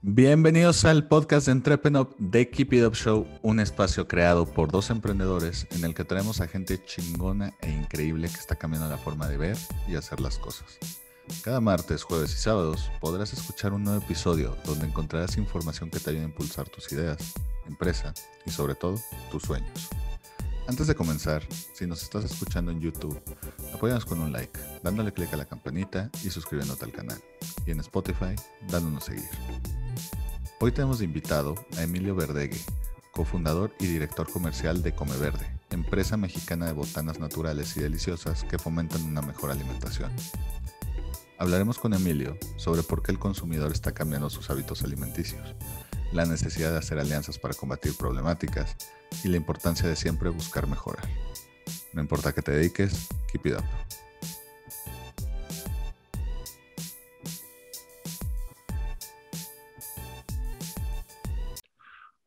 Bienvenidos al podcast de Entrepenop de Keep It Up Show, un espacio creado por dos emprendedores en el que traemos a gente chingona e increíble que está cambiando la forma de ver y hacer las cosas. Cada martes, jueves y sábados podrás escuchar un nuevo episodio donde encontrarás información que te ayude a impulsar tus ideas, empresa y sobre todo tus sueños. Antes de comenzar, si nos estás escuchando en YouTube, apóyanos con un like, dándole clic a la campanita y suscribiéndote al canal. Y en Spotify, dándonos seguir. Hoy tenemos invitado a Emilio Verdegui, cofundador y director comercial de Come Verde, empresa mexicana de botanas naturales y deliciosas que fomentan una mejor alimentación. Hablaremos con Emilio sobre por qué el consumidor está cambiando sus hábitos alimenticios, la necesidad de hacer alianzas para combatir problemáticas y la importancia de siempre buscar mejorar. No importa que te dediques, keep it up.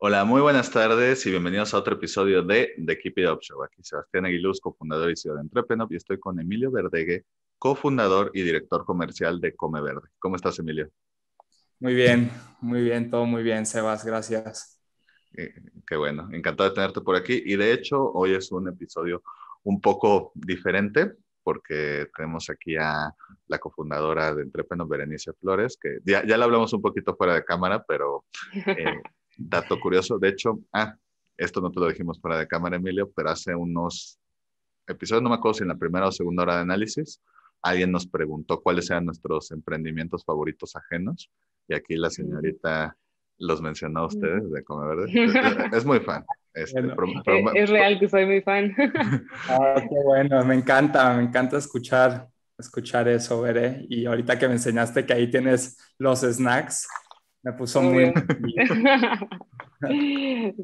Hola, muy buenas tardes y bienvenidos a otro episodio de The Keep It Up Show. Aquí Sebastián Aguiluz, cofundador y CEO de Entrepreneur, y estoy con Emilio Verdegue, cofundador y director comercial de Come Verde. ¿Cómo estás, Emilio? Muy bien, muy bien, todo muy bien, Sebas, gracias. Eh, qué bueno, encantado de tenerte por aquí. Y de hecho, hoy es un episodio un poco diferente, porque tenemos aquí a la cofundadora de Entrepreneur, Berenice Flores, que ya, ya la hablamos un poquito fuera de cámara, pero eh, Dato curioso, de hecho, ah, esto no te lo dijimos para de cámara, Emilio, pero hace unos episodios, no me acuerdo si en la primera o segunda hora de análisis, alguien nos preguntó cuáles eran nuestros emprendimientos favoritos ajenos. Y aquí la señorita los mencionó a ustedes de Come Verde. Es muy fan. Este, eh, es, real que soy muy fan. ah, qué bueno, me encanta, me encanta escuchar, escuchar eso, Veré. Y ahorita que me enseñaste que ahí tienes los snacks, me puso muy... sí.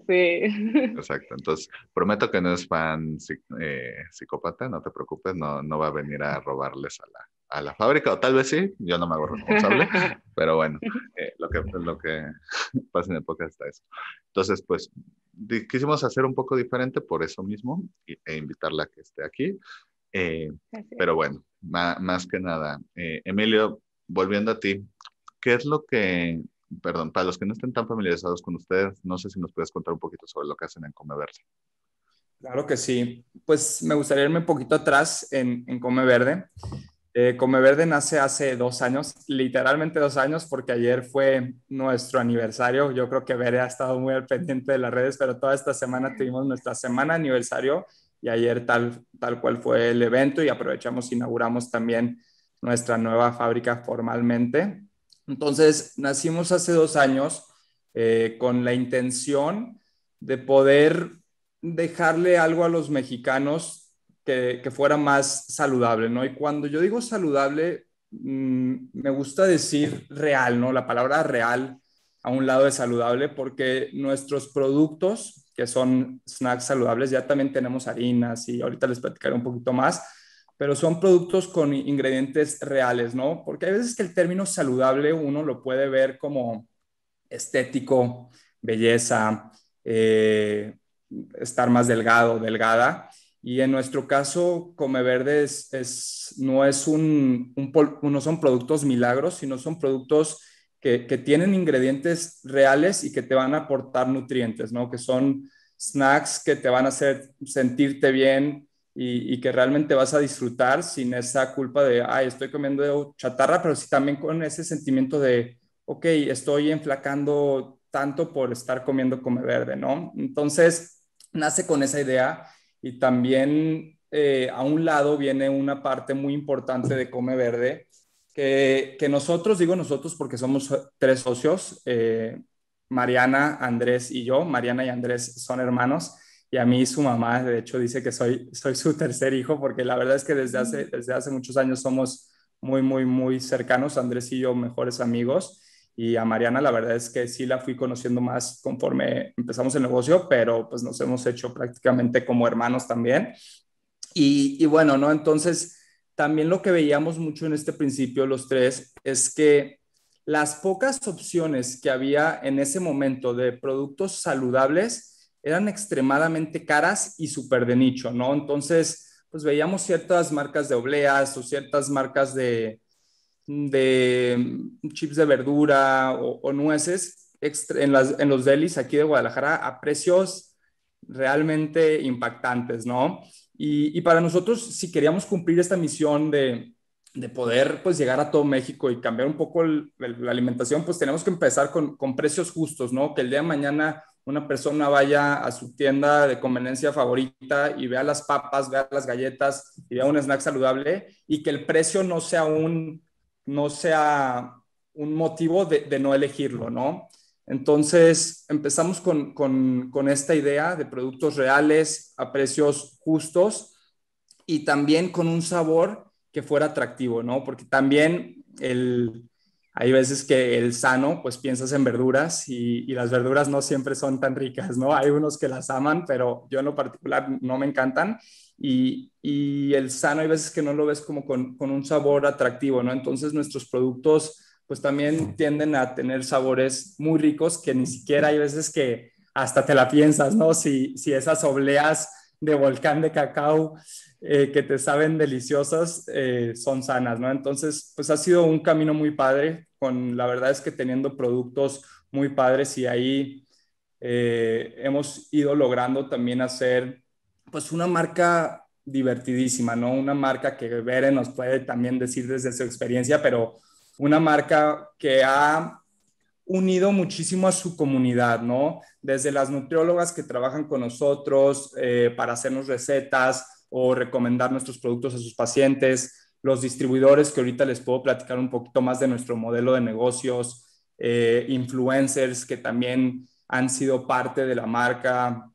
Exacto, entonces prometo que no es fan eh, psicópata, no te preocupes, no, no va a venir a robarles a la, a la fábrica, o tal vez sí, yo no me hago responsable, pero bueno, eh, lo, que, lo que pasa en el está eso. Entonces, pues quisimos hacer un poco diferente por eso mismo e invitarla a que esté aquí. Eh, pero bueno, más, que nada, Emilio, volviendo a ti, ¿qué es lo que perdón, para los que no estén tan familiarizados con ustedes, no sé si nos puedes contar un poquito sobre lo que hacen en Come Verde. Claro que sí. Pues me gustaría irme un poquito atrás en, Come Verde. Eh, Come Verde nace hace dos años, literalmente dos años, porque ayer fue nuestro aniversario. Yo creo que Veré ha estado muy al pendiente de las redes, pero toda esta semana tuvimos nuestra semana aniversario y ayer tal, tal cual fue el evento y aprovechamos, inauguramos también nuestra nueva fábrica formalmente. Entonces, nacimos hace dos años eh, con la intención de poder dejarle algo a los mexicanos que, fuera más saludable, ¿no? Y cuando yo digo saludable, mm, me gusta decir real, ¿no? La palabra real a un lado es saludable porque nuestros productos, que son snacks saludables, ya también tenemos harinas y ahorita les platicaré un poquito más, pero son productos con ingredientes reales, ¿no? Porque hay veces que el término saludable uno lo puede ver como estético, belleza, eh, estar más delgado, delgada. Y en nuestro caso, Come Verde es, no, es un, son productos milagros, sino son productos que, que tienen ingredientes reales y que te van a aportar nutrientes, ¿no? Que son snacks que te van a hacer sentirte bien, y, que realmente vas a disfrutar sin esa culpa de, ay, estoy comiendo chatarra, pero sí también con ese sentimiento de, ok, estoy enflacando tanto por estar comiendo come verde, ¿no? Entonces, nace con esa idea y también eh, a un lado viene una parte muy importante de come verde. Que, nosotros, digo nosotros porque somos tres socios, eh, Mariana, Andrés y yo. Mariana y Andrés son hermanos y a mí su mamá, de hecho, dice que soy, soy su tercer hijo, porque la verdad es que desde hace, mm. desde hace muchos años somos muy, muy, muy cercanos, Andrés y yo mejores amigos, y a Mariana la verdad es que sí la fui conociendo más conforme empezamos el negocio, pero pues nos hemos hecho prácticamente como hermanos también. Y, y bueno, ¿no? Entonces, también lo que veíamos mucho en este principio los tres es que las pocas opciones que había en ese momento de productos saludables, eran extremadamente caras y súper de nicho, ¿no? Entonces, pues veíamos ciertas marcas de obleas o ciertas marcas de, de chips de verdura o, nueces en, los delis aquí de Guadalajara a precios realmente impactantes, ¿no? Y, para nosotros, si queríamos cumplir esta misión de, poder pues llegar a todo México y cambiar un poco la alimentación, pues tenemos que empezar con, con, precios justos, ¿no? Que el día de mañana una persona vaya a su tienda de conveniencia favorita y vea las papas, vea las galletas y vea un snack saludable y que el precio no sea un, no sea un motivo de, no elegirlo, ¿no? Entonces empezamos con, con esta idea de productos reales a precios justos y también con un sabor que fuera atractivo, ¿no? Porque también el, hay veces que el sano, pues piensas en verduras y, las verduras no siempre son tan ricas, ¿no? Hay unos que las aman, pero yo en lo particular no me encantan. Y, y el sano hay veces que no lo ves como con, con, un sabor atractivo, ¿no? Entonces nuestros productos, pues también tienden a tener sabores muy ricos que ni siquiera hay veces que hasta te la piensas, ¿no? Si, si esas obleas de volcán de cacao eh, que te saben deliciosas eh, son sanas, ¿no? Entonces, pues ha sido un camino muy padre con la verdad es que teniendo productos muy padres y ahí eh, hemos ido logrando también hacer pues una marca divertidísima, ¿no? Una marca que Beren nos puede también decir desde su experiencia, pero una marca que ha unido muchísimo a su comunidad, ¿no? Desde las nutriólogas que trabajan con nosotros eh, para hacernos recetas o recomendar nuestros productos a sus pacientes, los distribuidores, que ahorita les puedo platicar un poquito más de nuestro modelo de negocios, eh, influencers que también han sido parte de la marca,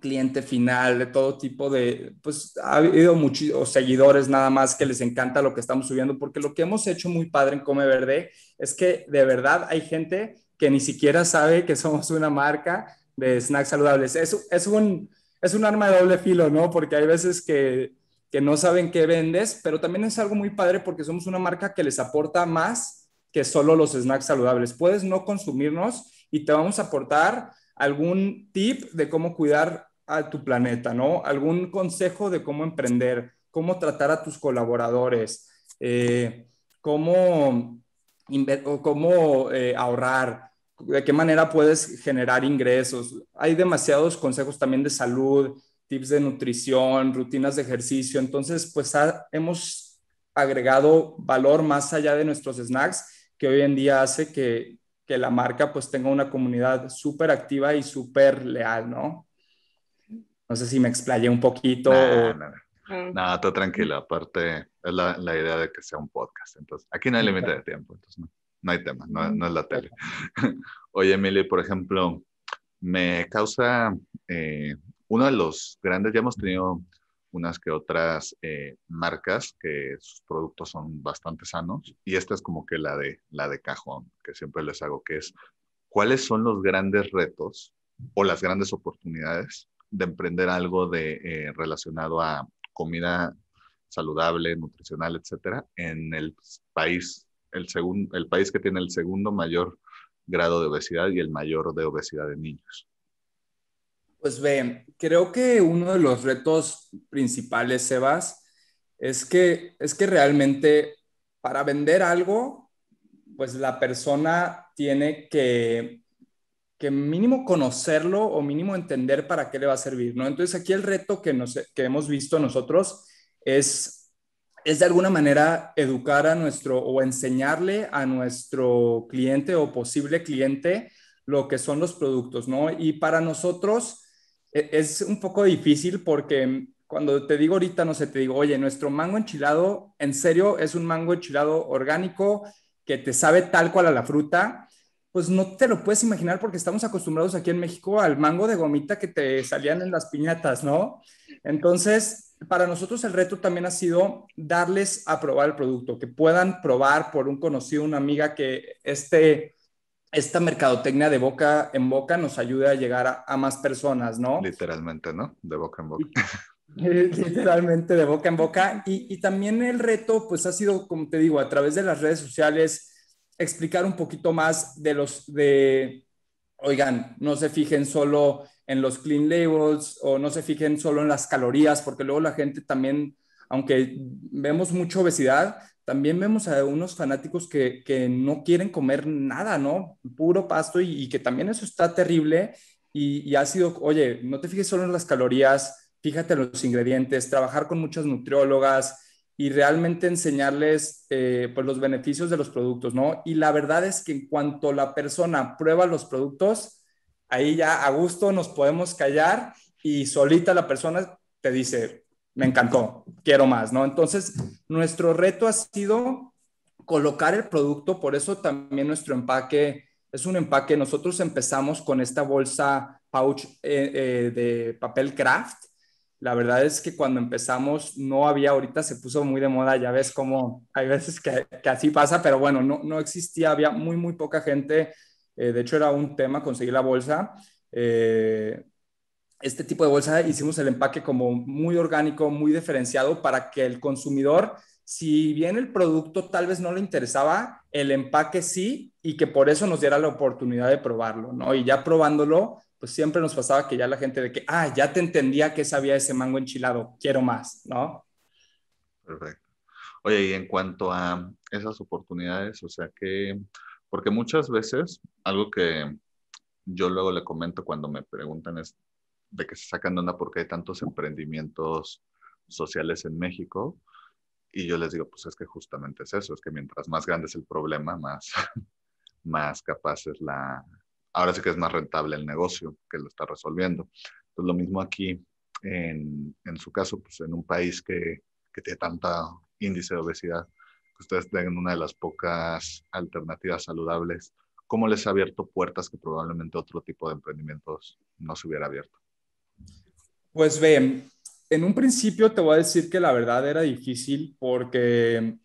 cliente final, de todo tipo de, pues ha habido muchos seguidores nada más que les encanta lo que estamos subiendo, porque lo que hemos hecho muy padre en Come Verde es que de verdad hay gente que ni siquiera sabe que somos una marca de snacks saludables. Es, es, un, es un arma de doble filo, ¿no? Porque hay veces que que no saben qué vendes, pero también es algo muy padre porque somos una marca que les aporta más que solo los snacks saludables. Puedes no consumirnos y te vamos a aportar algún tip de cómo cuidar a tu planeta, ¿no? Algún consejo de cómo emprender, cómo tratar a tus colaboradores, eh, cómo, cómo eh, ahorrar, de qué manera puedes generar ingresos. Hay demasiados consejos también de salud, tips de nutrición, rutinas de ejercicio. Entonces, pues hemos agregado valor más allá de nuestros snacks, que hoy en día hace que, que la marca pues tenga una comunidad súper activa y súper leal, ¿no? No sé si me explayé un poquito. Nada, nada. Nada, ah. está tranquila. Aparte, es la, la, idea de que sea un podcast. Entonces, aquí no hay límite de tiempo. Entonces, no, hay tema. No, es la tele. Oye, Emily, por ejemplo, me causa eh, uno de los grandes, ya hemos tenido unas que otras eh, marcas que sus productos son bastante sanos y esta es como que la de, la de cajón que siempre les hago, que es cuáles son los grandes retos o las grandes oportunidades de emprender algo de, eh, relacionado a comida saludable, nutricional, etcétera, en el país, el, segundo el país que tiene el segundo mayor grado de obesidad y el mayor de obesidad de niños. Pues ve, creo que uno de los retos principales, Sebas, es que, es que realmente para vender algo, pues la persona tiene que, que mínimo conocerlo o mínimo entender para qué le va a servir, ¿no? Entonces aquí el reto que, nos, que hemos visto nosotros es, es de alguna manera educar a nuestro o enseñarle a nuestro cliente o posible cliente lo que son los productos, ¿no? Y para nosotros e, es un poco difícil porque cuando te digo ahorita, no sé, te digo, oye, nuestro mango enchilado, en serio, es un mango enchilado orgánico que te sabe tal cual a la fruta, pues no te lo puedes imaginar porque estamos acostumbrados aquí en México al mango de gomita que te salían en las piñatas, ¿no? Entonces, para nosotros el reto también ha sido darles a probar el producto, que puedan probar por un conocido, una amiga que esté esta mercadotecnia de boca en boca nos ayuda a llegar a, más personas, ¿no? Literalmente, ¿no? De boca en boca. Eh, literalmente de boca en boca. Y, y, también el reto, pues ha sido, como te digo, a través de las redes sociales, explicar un poquito más de los, de, oigan, no se fijen solo en los clean labels o no se fijen solo en las calorías, porque luego la gente también, aunque vemos mucha obesidad, también vemos a unos fanáticos que, que no quieren comer nada, ¿no? Puro pasto y, que también eso está terrible y, ha sido, oye, no te fijes solo en las calorías, fíjate en los ingredientes, trabajar con muchas nutriólogas y realmente enseñarles eh, pues los beneficios de los productos, ¿no? Y la verdad es que en cuanto la persona prueba los productos, ahí ya a gusto nos podemos callar y solita la persona te dice, me encantó, quiero más, ¿no? Entonces, nuestro reto ha sido colocar el producto, por eso también nuestro empaque es un empaque, nosotros empezamos con esta bolsa pouch eh, eh, de papel craft, la verdad es que cuando empezamos no había, ahorita se puso muy de moda, ya ves cómo hay veces que, así pasa, pero bueno, no, existía, había muy, muy poca gente, eh, de hecho era un tema conseguir la bolsa este tipo de bolsa hicimos el empaque como muy orgánico, muy diferenciado para que el consumidor, si bien el producto tal vez no le interesaba, el empaque sí y que por eso nos diera la oportunidad de probarlo, ¿no? Y ya probándolo, pues siempre nos pasaba que ya la gente de que, ah, ya te entendía que sabía ese mango enchilado, quiero más, ¿no? Perfecto. Oye, y en cuanto a esas oportunidades, o sea que, porque muchas veces algo que yo luego le comento cuando me preguntan es, de que se sacan de onda porque hay tantos emprendimientos sociales en México. Y yo les digo, pues es que justamente es eso, es que mientras más grande es el problema, más, más capaz es la... Ahora sí que es más rentable el negocio que lo está resolviendo. Entonces, lo mismo aquí, en, su caso, pues en un país que, que tiene tanta índice de obesidad, que ustedes tengan una de las pocas alternativas saludables, ¿cómo les ha abierto puertas que probablemente otro tipo de emprendimientos no se hubiera abierto? Pues ve, en un principio te voy a decir que la verdad era difícil porque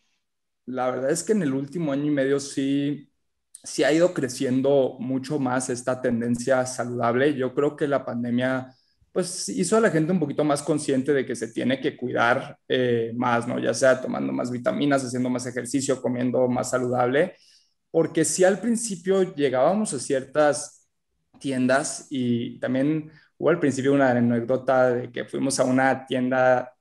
la verdad es que en el último año y medio sí, sí ha ido creciendo mucho más esta tendencia saludable. Yo creo que la pandemia pues hizo a la gente un poquito más consciente de que se tiene que cuidar eh, más, ¿no? Ya sea tomando más vitaminas, haciendo más ejercicio, comiendo más saludable, porque si al principio llegábamos a ciertas tiendas y también Hubo al principio una anécdota de que fuimos a una tienda,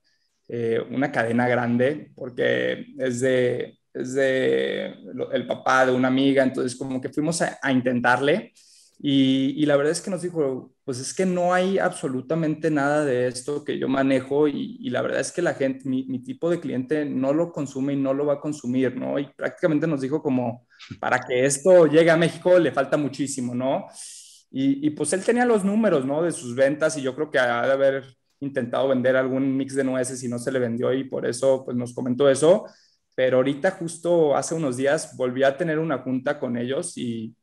eh, una cadena grande, porque es de, es de el papá de una amiga, entonces como que fuimos a, intentarle. Y, y, la verdad es que nos dijo, pues es que no hay absolutamente nada de esto que yo manejo y, y la verdad es que la gente, mi, mi, tipo de cliente no lo consume y no lo va a consumir, ¿no? Y prácticamente nos dijo como, para que esto llegue a México le falta muchísimo, ¿no? Y, pues él tenía los números, ¿no? De sus ventas y yo creo que ha de haber intentado vender algún mix de nueces y no se le vendió y por eso pues nos comentó eso. Pero ahorita justo hace unos días volví a tener una junta con ellos y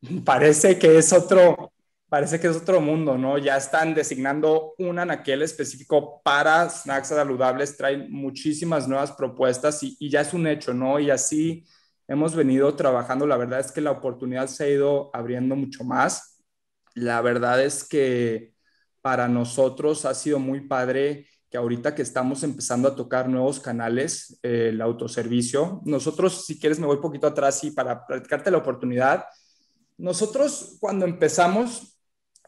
parece que es otro, parece que es otro mundo, ¿no? Ya están designando un anaquel específico para snacks saludables, traen muchísimas nuevas propuestas y, y ya es un hecho, ¿no? Y así hemos venido trabajando, la verdad es que la oportunidad se ha ido abriendo mucho más la verdad es que para nosotros ha sido muy padre que ahorita que estamos empezando a tocar nuevos canales, eh, el autoservicio, nosotros, si quieres, me voy un poquito atrás y para platicarte la oportunidad, nosotros cuando empezamos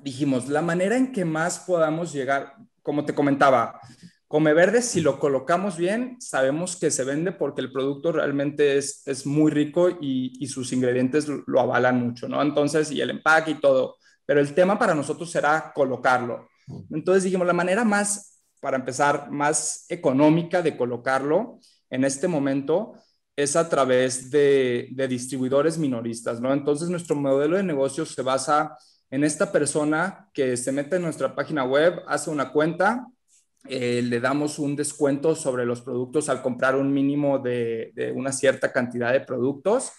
dijimos, la manera en que más podamos llegar, como te comentaba, Come Verde, si lo colocamos bien, sabemos que se vende porque el producto realmente es, muy rico y, sus ingredientes lo avalan mucho, ¿no? Entonces, y el empaque y todo pero el tema para nosotros será colocarlo. Entonces dijimos, la manera más, para empezar, más económica de colocarlo en este momento es a través de, distribuidores minoristas, ¿no? Entonces nuestro modelo de negocio se basa en esta persona que se mete en nuestra página web, hace una cuenta, eh, le damos un descuento sobre los productos al comprar un mínimo de una cierta cantidad de productos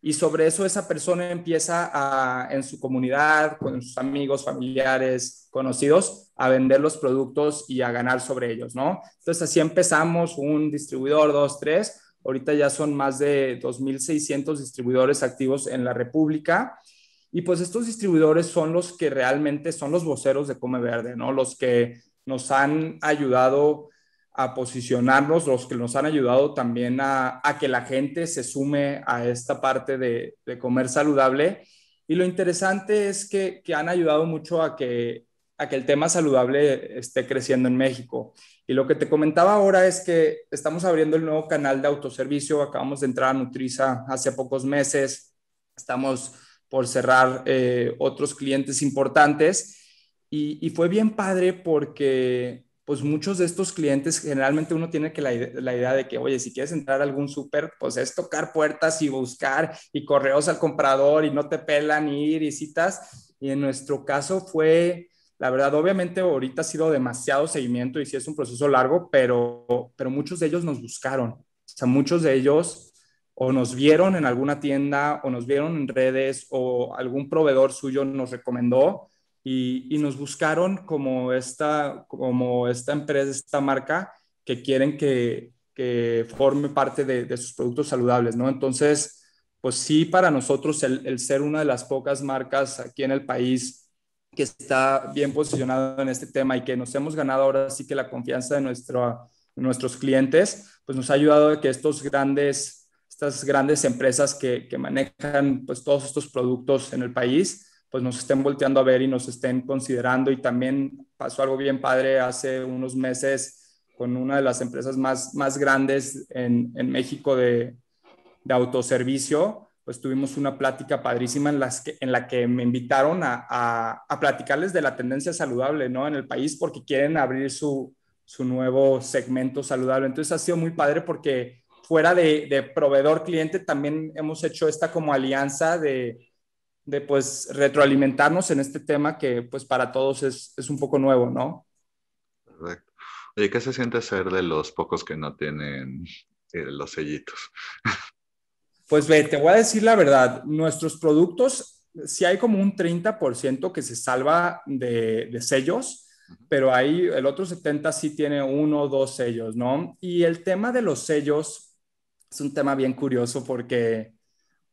y sobre eso esa persona empieza en su comunidad, con sus amigos, familiares, conocidos, a vender los productos y a ganar sobre ellos, ¿no? Entonces así empezamos, un distribuidor, dos, tres, ahorita ya son más de 2.600 distribuidores activos en la República. Y pues estos distribuidores son los que realmente son los voceros de Come Verde, ¿no? Los que nos han ayudado a posicionarnos, los que nos han ayudado también a, que la gente se sume a esta parte de, comer saludable. Y lo interesante es que, han ayudado mucho a que, a que el tema saludable esté creciendo en México. Y lo que te comentaba ahora es que estamos abriendo el nuevo canal de autoservicio, acabamos de entrar a Nutriza hace pocos meses, estamos por cerrar eh, otros clientes importantes. y, fue bien padre porque pues muchos de estos clientes, generalmente uno tiene que la, idea de que, oye, si quieres entrar a algún súper, pues es tocar puertas y buscar y correos al comprador y no te pelan ir y citas. Y en nuestro caso fue, la verdad, obviamente ahorita ha sido demasiado seguimiento y sí es un proceso largo, pero, pero muchos de ellos nos buscaron. O sea, muchos de ellos o nos vieron en alguna tienda o nos vieron en redes o algún proveedor suyo nos recomendó y, nos buscaron como esta, como esta empresa, esta marca que quieren que, forme parte de, sus productos saludables, ¿no? Entonces, pues sí, para nosotros el, ser una de las pocas marcas aquí en el país que está bien posicionado en este tema y que nos hemos ganado ahora sí que la confianza de nuestro, nuestros clientes, pues nos ha ayudado a que estos grandes, estas grandes empresas que, que manejan pues todos estos productos en el país, pues nos estén volteando a ver y nos estén considerando. Y también pasó algo bien padre hace unos meses con una de las empresas más, más grandes en, México de, autoservicio, pues tuvimos una plática padrísima en, las en la que me invitaron a, platicarles de la tendencia saludable ¿no? en el país porque quieren abrir su, nuevo segmento saludable. Entonces ha sido muy padre porque fuera de, de proveedor cliente también hemos hecho esta como alianza de, de pues retroalimentarnos en este tema que pues para todos es, un poco nuevo, ¿no? Perfecto. ¿Y ¿qué se siente ser de los pocos que no tienen eh, los sellitos? Pues ve, te voy a decir la verdad, nuestros productos, si hay como un 30% que se salva de, sellos, pero ahí el otro 70 sí tiene uno o dos sellos, ¿no? Y el tema de los sellos es un tema bien curioso porque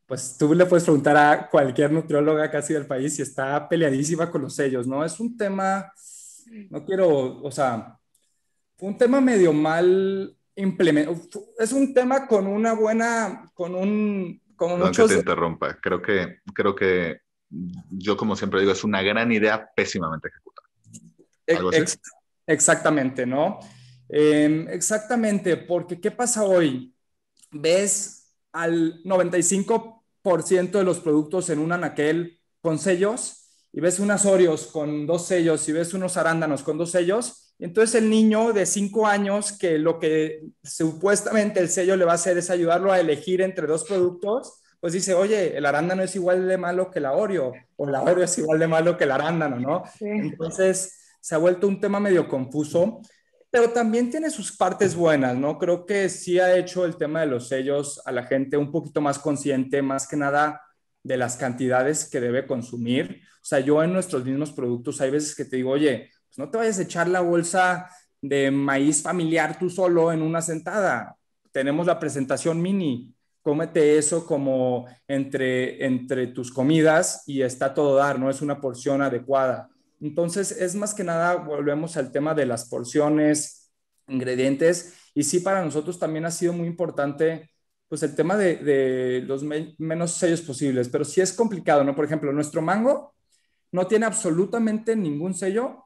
pues tú le puedes preguntar a cualquier nutrióloga casi del país si está peleadísima con los sellos, ¿no? Es un tema, no quiero, o sea, un tema medio mal implementado, es un tema con una buena, con un... no, muchos... te interrumpa, creo que, creo que yo como siempre digo, es una gran idea pésimamente ejecutada. E-, exactamente, ¿no? Em, exactamente, porque ¿qué pasa hoy? Ves al 95 de los productos en un anaquel con sellos y ves unas Oreos con dos sellos y ves unos arándanos con dos sellos. entonces el niño de cinco años, que lo que supuestamente el sello le va a hacer es ayudarlo a elegir entre dos productos, pues dice, oye, el arándano es igual de malo que la Oreo, o la Oreo es igual de malo que el arándano, ¿no? Entonces se ha vuelto un tema medio confuso pero también tiene sus partes buenas, ¿no? Creo que sí ha hecho el tema de los sellos a la gente un poquito más consciente, más que nada de las cantidades que debe consumir. O sea, yo en nuestros mismos productos hay veces que te digo, oye, pues no te vayas a echar la bolsa de maíz familiar tú solo en una sentada. Tenemos la presentación mini, cómete eso como entre, entre tus comidas y está todo dar, ¿no? Es una porción adecuada. Entonces, es más que nada, volvemos al tema de las porciones, ingredientes, y sí para nosotros también ha sido muy importante, pues el tema de, los menos sellos posibles, pero sí es complicado, ¿no? Por ejemplo, nuestro mango no tiene absolutamente ningún sello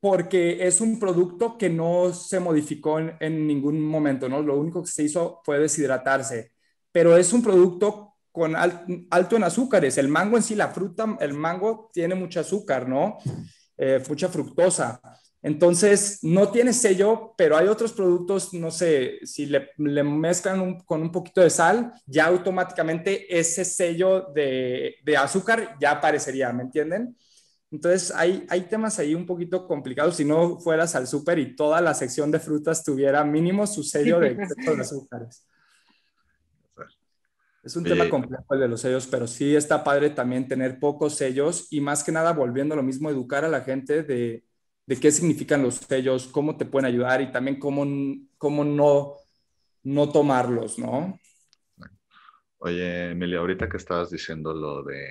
porque es un producto que no se modificó en ningún momento, ¿no? Lo único que se hizo fue deshidratarse, pero es un producto con alto en azúcares. El mango en sí, la fruta, el mango tiene mucho azúcar, ¿no? Eh, mucha fructosa. Entonces, no tiene sello, pero hay otros productos, no sé, si le, mezclan con un poquito de sal, ya automáticamente ese sello de, azúcar ya aparecería, ¿me entienden? Entonces, hay, hay temas ahí un poquito complicados. Si no fueras al súper y toda la sección de frutas tuviera mínimo su sello de, de azúcares. Es un tema complejo el de los sellos, pero sí está padre también tener pocos sellos y más que nada volviendo a lo mismo, educar a la gente de, de qué significan los sellos, cómo te pueden ayudar y también cómo, no, no tomarlos, ¿no? Oye, Emilia, ahorita que estabas diciendo lo de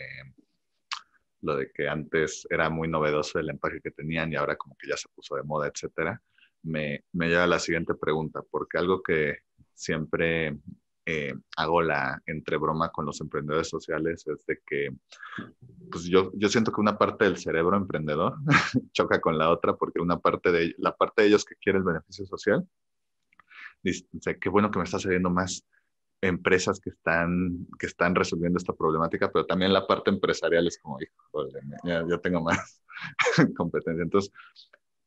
lo de que antes era muy novedoso el empaque que tenían y ahora como que ya se puso de moda, etcétera, me, me lleva a la siguiente pregunta, porque algo que siempre eh, hago la entre broma con los emprendedores sociales es de que, pues yo, yo siento que una parte del cerebro emprendedor choca con la otra porque una parte de, la parte de ellos que quiere el beneficio social, dice, qué bueno que me está saliendo más empresas que están, que están resolviendo esta problemática, pero también la parte empresarial es como, yo ya tengo más competencia. Entonces,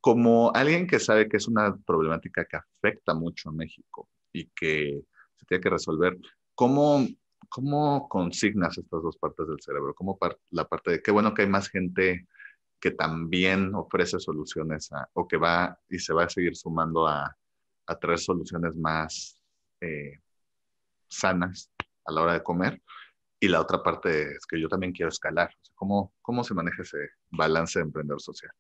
como alguien que sabe que es una problemática que afecta mucho a México y que tiene que resolver. ¿Cómo, cómo consignas estas dos partes del cerebro? ¿Cómo la parte de qué bueno que hay más gente que también ofrece soluciones o que va y se va a seguir sumando a, a traer soluciones más eh, sanas a la hora de comer? Y la otra parte es que yo también quiero escalar. ¿cómo, ¿Cómo se maneja ese balance de emprendedor social?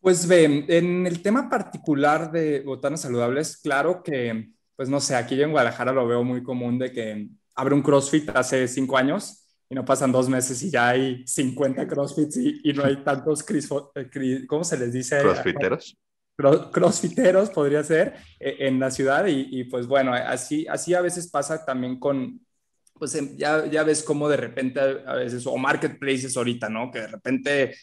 Pues ve, en el tema particular de botanas saludables, claro que pues no sé, aquí en Guadalajara lo veo muy común de que abre un CrossFit hace cinco años y no pasan dos meses y ya hay 50 CrossFits y, no hay tantos, eh, ¿cómo se les dice? Crossfiteros. Crossfiteros podría ser eh, en la ciudad y, pues bueno, así, así a veces pasa también con, pues em, ya, ya ves cómo de repente a veces, o marketplaces ahorita, ¿no? Que de repente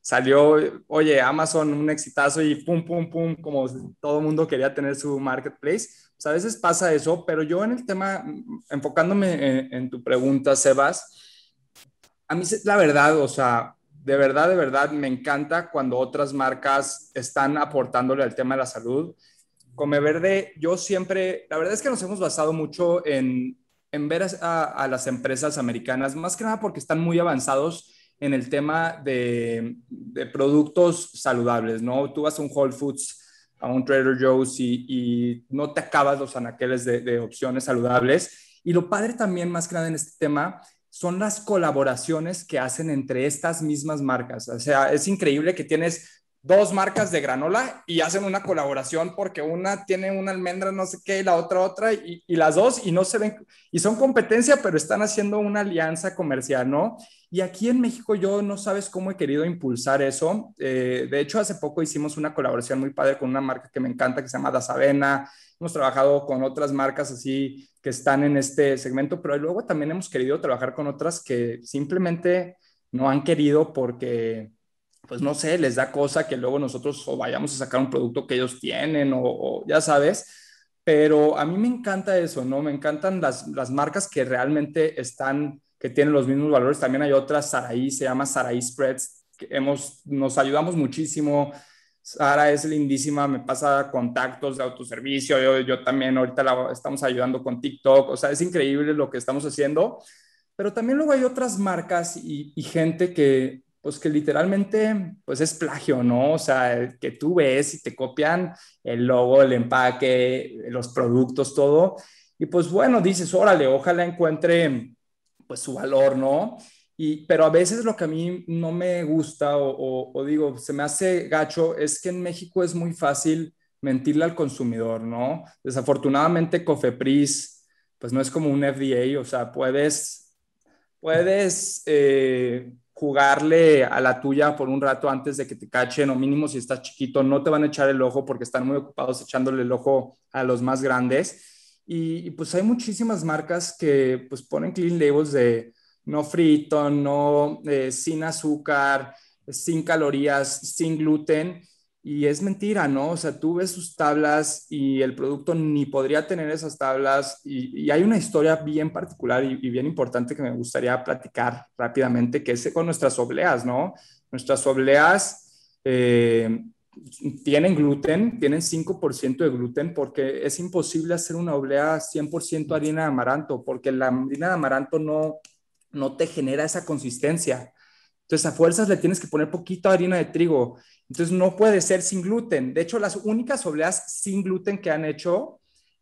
salió, oye, Amazon un exitazo y pum, pum, pum, como todo el mundo quería tener su marketplace sea, a veces pasa eso, pero yo en el tema, enfocándome en, tu pregunta, Sebas, a mí la verdad, o sea, de verdad, de verdad, me encanta cuando otras marcas están aportándole al tema de la salud. Come Verde, yo siempre, la verdad es que nos hemos basado mucho en, en ver a, las empresas americanas, más que nada porque están muy avanzados en el tema de, de productos saludables, ¿no? Tú vas a un Whole Foods a un Trader Joe's y, no te acabas los anaqueles de, opciones saludables. Y lo padre también, más que en este tema, son las colaboraciones que hacen entre estas mismas marcas. O sea, es increíble que tienes dos marcas de granola y hacen una colaboración porque una tiene una almendra no sé qué y la otra otra y las dos y no se ven y son competencia pero están haciendo una alianza comercial, ¿no? Y aquí en México yo no sabes cómo he querido impulsar eso. Eh, de hecho, hace poco hicimos una colaboración muy padre con una marca que me encanta, que se llama Dasavena. Hemos trabajado con otras marcas así que están en este segmento, pero luego también hemos querido trabajar con otras que simplemente no han querido porque, pues no sé, les da cosa que luego nosotros o vayamos a sacar un producto que ellos tienen o, ya sabes. Pero a mí me encanta eso, ¿no? Me encantan las, las marcas que realmente están que tienen los mismos valores. También hay otra, Saraí, se llama Saraí Spreads. Que hemos, nos ayudamos muchísimo. Sara es lindísima, me pasa contactos de autoservicio, yo, yo también ahorita la estamos ayudando con TikTok, o sea, es increíble lo que estamos haciendo, pero también luego hay otras marcas y, y gente que, pues que literalmente, pues es plagio, ¿no? O sea, que tú ves y te copian el logo, el empaque, los productos, todo, y pues bueno, dices, órale, ojalá encuentre pues, su valor, ¿no? Y, pero a veces lo que a mí no me gusta o, digo, se me hace gacho, es que en México es muy fácil mentirle al consumidor, ¿no? Desafortunadamente Cofepris, pues no es como un FDA, o sea, puedes, puedes eh, jugarle a la tuya por un rato antes de que te cachen, o mínimo si estás chiquito, no te van a echar el ojo porque están muy ocupados echándole el ojo a los más grandes y, pues hay muchísimas marcas que pues ponen clean labels de no frito, no eh, sin azúcar, sin calorías, sin gluten. Y es mentira, ¿no? O sea, tú ves sus tablas y el producto ni podría tener esas tablas. Y, hay una historia bien particular y, bien importante que me gustaría platicar rápidamente, que es con nuestras obleas, ¿no? Nuestras obleas, eh, tienen gluten, tienen 5% de gluten, porque es imposible hacer una oblea 100% harina de amaranto, porque la harina de amaranto no, no te genera esa consistencia. Entonces, a fuerzas le tienes que poner poquito harina de trigo. Entonces, no puede ser sin gluten. De hecho, las únicas obleas sin gluten que han hecho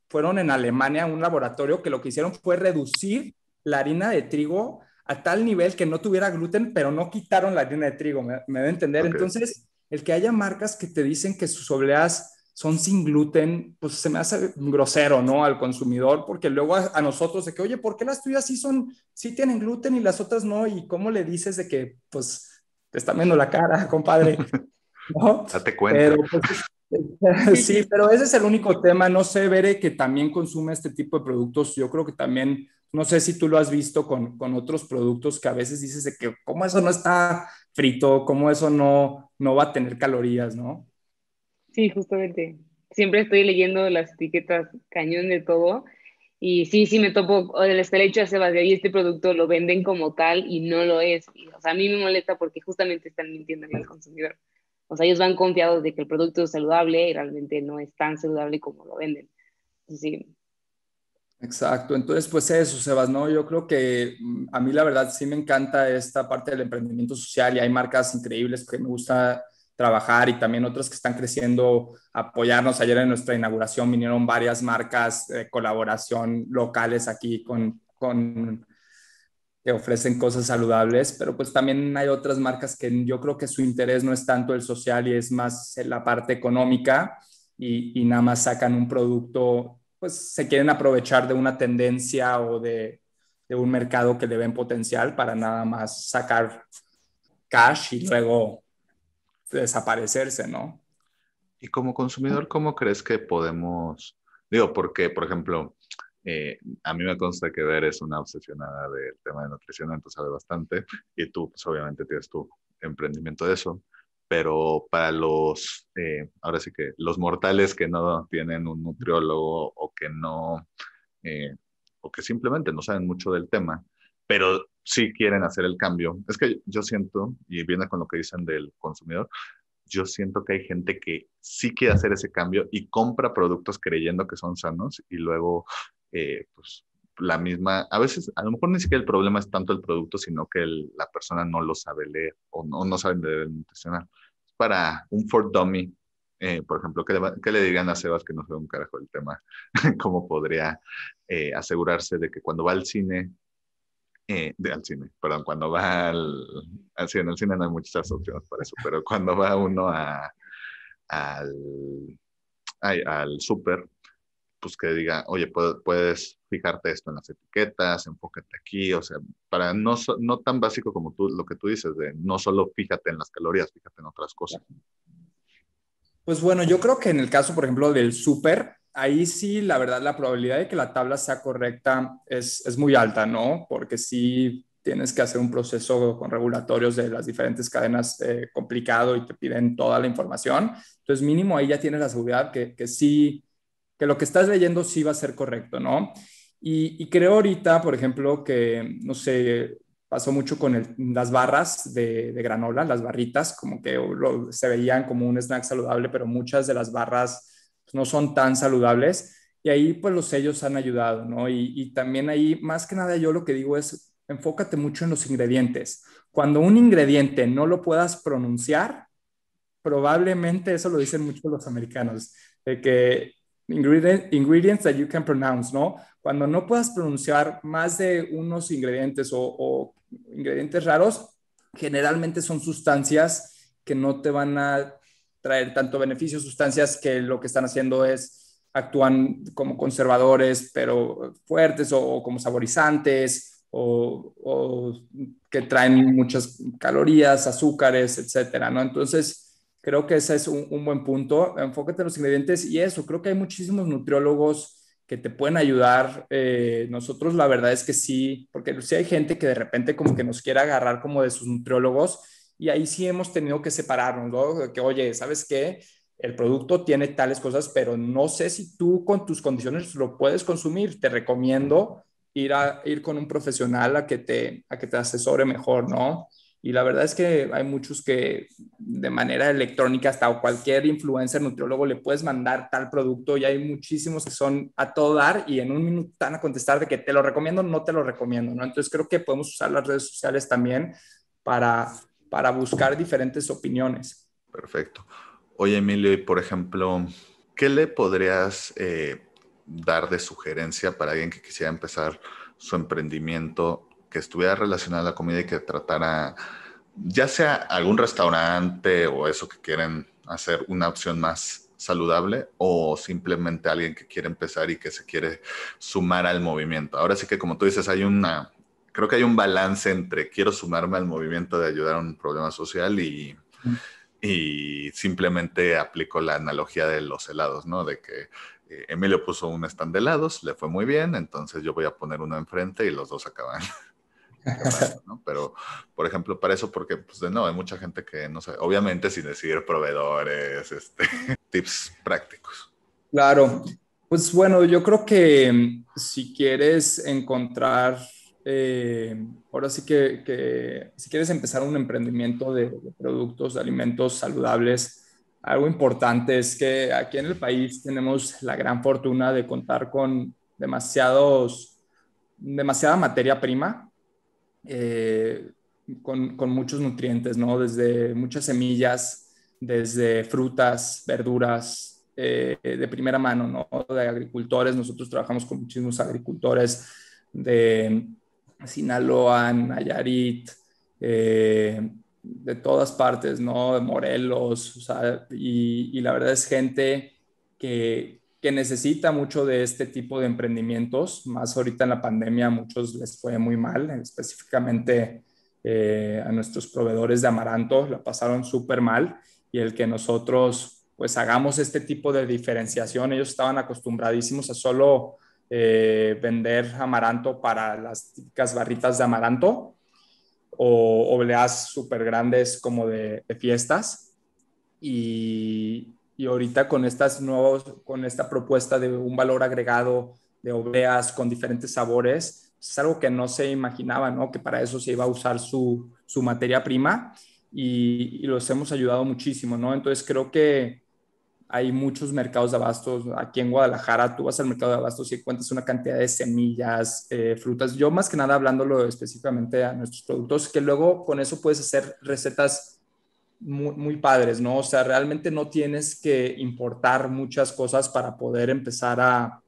fueron en Alemania, un laboratorio que lo que hicieron fue reducir la harina de trigo a tal nivel que no tuviera gluten, pero no quitaron la harina de trigo. ¿Me, me debe entender? Entonces, el que haya marcas que te dicen que sus obleas son sin gluten, pues se me hace grosero, ¿no? Al consumidor, porque luego a, nosotros de que, oye, ¿por qué las tuyas sí son, sí tienen gluten y las otras no? ¿Y cómo le dices de que, pues, te está viendo la cara, compadre? ¿No? sea, te Pero, pues, sí, pero ese es el único tema. No sé, Bere, que también consume este tipo de productos. Yo creo que también, no sé si tú lo has visto con, con otros productos que a veces dices de que, ¿cómo eso no está frito, cómo eso no, no va a tener calorías, ¿no? Sí, justamente. Siempre estoy leyendo las etiquetas cañón de todo. Y sí, sí me topo, el estelecho de Sebastián y este producto lo venden como tal y no lo es. o sea, a mí me molesta porque justamente están mintiendo al consumidor. O sea, ellos van confiados de que el producto es saludable y realmente no es tan saludable como lo venden. Sí, Exacto, entonces pues eso, Sebas, ¿no? Yo creo que mm, a mí la verdad sí me encanta esta parte del emprendimiento social y hay marcas increíbles que me gusta trabajar y también otras que están creciendo, apoyarnos. Ayer en nuestra inauguración vinieron varias marcas de colaboración locales aquí con, con que ofrecen cosas saludables, pero pues también hay otras marcas que yo creo que su interés no es tanto el social y es más la parte económica y, y nada más sacan un producto pues se quieren aprovechar de una tendencia o de, de un mercado que le ven potencial para nada más sacar cash y luego desaparecerse, ¿no? Y como consumidor, ¿cómo crees que podemos, digo, porque, por ejemplo, eh, a mí me consta que Ver es una obsesionada del tema de nutrición, entonces sabe bastante, y tú, pues obviamente tienes tu emprendimiento de eso pero para los, eh, ahora sí que los mortales que no tienen un nutriólogo o que no, eh, o que simplemente no saben mucho del tema, pero sí quieren hacer el cambio. Es que yo siento, y viene con lo que dicen del consumidor, yo siento que hay gente que sí quiere hacer ese cambio y compra productos creyendo que son sanos y luego, eh, pues, la misma, a veces, a lo mejor ni siquiera el problema es tanto el producto, sino que la persona no lo sabe leer o no, no sabe leer para un Ford Dummy, eh, por ejemplo, ¿qué le, dirían a Sebas que no sabe un carajo el tema? ¿Cómo podría eh, asegurarse de que cuando va al cine, eh, de, al cine, perdón, cuando va al, al cine, en el cine no hay muchas opciones para eso, pero cuando va uno al, al súper, pues que diga, oye, puedes, fijarte esto en las etiquetas, enfócate aquí, o sea, para no, no tan básico como tú, lo que tú dices, de no solo fíjate en las calorías, fíjate en otras cosas. Pues bueno, yo creo que en el caso, por ejemplo, del súper, ahí sí, la verdad, la probabilidad de que la tabla sea correcta es, es muy alta, ¿no? Porque sí tienes que hacer un proceso con regulatorios de las diferentes cadenas eh, complicado y te piden toda la información. Entonces, mínimo ahí ya tienes la seguridad que, que sí que lo que estás leyendo sí va a ser correcto, ¿no? Y, creo ahorita, por ejemplo, que, no sé, pasó mucho con las barras de, granola, las barritas, como que se veían como un snack saludable, pero muchas de las barras no son tan saludables. Y ahí pues los sellos han ayudado, ¿no? Y, y también ahí, más que nada, yo lo que digo es, enfócate mucho en los ingredientes. Cuando un ingrediente no lo puedas pronunciar, probablemente eso lo dicen muchos los americanos, de que ingredient, ingredients that you can pronounce, ¿no? Cuando no puedas pronunciar más de unos ingredientes o, ingredientes raros, generalmente son sustancias que no te van a traer tanto beneficio, sustancias que lo que están haciendo es actúan como conservadores, pero fuertes o, como saborizantes o, o, que traen muchas calorías, azúcares, etcétera, ¿no? Entonces, Creo que ese es un, un, buen punto. Enfócate en los ingredientes y eso. Creo que hay muchísimos nutriólogos que te pueden ayudar. Eh, nosotros la verdad es que sí, porque sí hay gente que de repente como que nos quiere agarrar como de sus nutriólogos y ahí sí hemos tenido que separarnos, ¿no? Que oye, ¿sabes qué? El producto tiene tales cosas, pero no sé si tú con tus condiciones lo puedes consumir. Te recomiendo ir a ir con un profesional a que te a que te asesore mejor, ¿no? Y la verdad es que hay muchos que de manera electrónica, hasta cualquier influencer nutriólogo le puedes mandar tal producto y hay muchísimos que son a todo dar y en un minuto están a contestar de que te lo recomiendo, no te lo recomiendo, ¿no? Entonces creo que podemos usar las redes sociales también para, para buscar diferentes opiniones. Perfecto. Oye, Emilio, y por ejemplo, ¿qué le podrías eh, dar de sugerencia para alguien que quisiera empezar su emprendimiento que estuviera relacionada a la comida y que tratara ya sea algún restaurante o eso que quieren hacer una opción más saludable o simplemente alguien que quiere empezar y que se quiere sumar al movimiento. Ahora sí que como tú dices, hay una, creo que hay un balance entre quiero sumarme al movimiento de ayudar a un problema social y, y simplemente aplico la analogía de los helados, ¿no? De que eh, Emilio puso un stand de helados, le fue muy bien, entonces yo voy a poner uno enfrente y los dos acaban Pero, por ejemplo, para eso, porque, pues, de nuevo, hay mucha gente que no sabe, obviamente sin decir proveedores, este, tips prácticos. Claro, pues bueno, yo creo que mm, si quieres encontrar, eh, ahora sí que, que, si quieres empezar un emprendimiento de, productos, de alimentos saludables, algo importante es que aquí en el país tenemos la gran fortuna de contar con demasiados, demasiada materia prima eh, con, muchos nutrientes, ¿no? Desde muchas semillas, desde frutas, verduras, eh, de primera mano, ¿no? De agricultores, nosotros trabajamos con muchísimos agricultores de Sinaloa, Nayarit, eh, de todas partes, ¿no? De Morelos, y la verdad es gente que, que necesita mucho de este tipo de emprendimientos, más ahorita en la pandemia muchos les fue muy mal, específicamente eh, a nuestros proveedores de amaranto la pasaron súper mal y el que nosotros pues hagamos este tipo de diferenciación, ellos estaban acostumbradísimos a solo eh, vender amaranto para las típicas barritas de amaranto o obleas súper grandes como de fiestas y, y ahorita con estas nuevas, con esta propuesta de un valor agregado de obleas con diferentes sabores, es algo que no se imaginaba, ¿no? Que para eso se iba a usar su, su materia prima y, los hemos ayudado muchísimo, ¿no? Entonces creo que hay muchos mercados de abastos. Aquí en Guadalajara tú vas al mercado de abastos y encuentras una cantidad de semillas, eh, frutas. Yo más que nada hablándolo específicamente a nuestros productos, que luego con eso puedes hacer recetas muy, padres, ¿no? O sea, realmente no tienes que importar muchas cosas para poder empezar a,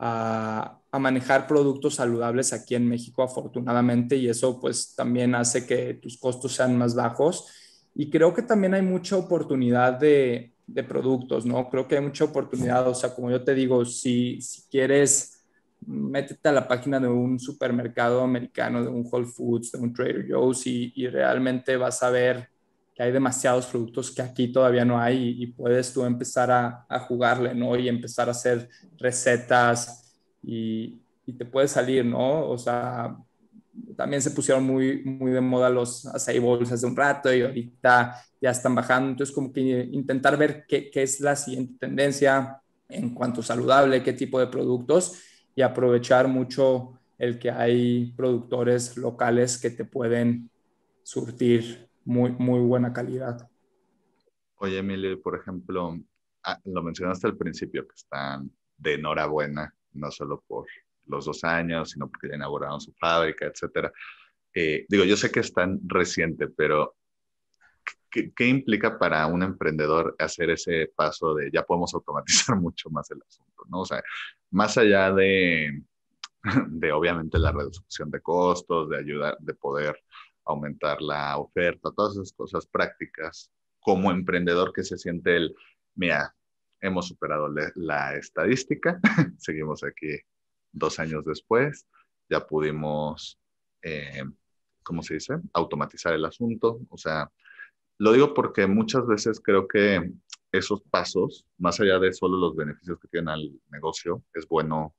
a, manejar productos saludables aquí en México, afortunadamente, y eso pues también hace que tus costos sean más bajos. Y creo que también hay mucha oportunidad de, de productos, ¿no? Creo que hay mucha oportunidad, o sea, como yo te digo, si, si quieres, métete a la página de un supermercado americano, de un Whole Foods, de un Trader Joe's y, y realmente vas a ver hay demasiados productos que aquí todavía no hay y, puedes tú empezar a, jugarle, ¿no? Y empezar a hacer recetas y, te puede salir, ¿no? O sea, también se pusieron muy, muy de moda los acai bowls hace un rato y ahorita ya están bajando. Entonces, como que intentar ver qué, es la siguiente tendencia en cuanto saludable, qué tipo de productos y aprovechar mucho el que hay productores locales que te pueden surtir muy, muy buena calidad. Oye, Emilio, por ejemplo, ah, lo mencionaste al principio, que están de enhorabuena, no solo por los dos años, sino porque ya inauguraron su fábrica, etcétera. Eh, digo, yo sé que es tan reciente, pero ¿qué, ¿qué, implica para un emprendedor hacer ese paso de ya podemos automatizar mucho más el asunto? ¿no? O sea, más allá de, de obviamente la reducción de costos, de ayudar, de poder aumentar la oferta, todas esas cosas prácticas, como emprendedor que se siente el, mira, hemos superado la, estadística, seguimos aquí dos años después, ya pudimos, eh, ¿cómo se dice?, automatizar el asunto, o sea, lo digo porque muchas veces creo que esos pasos, más allá de solo los beneficios que tienen al negocio, es bueno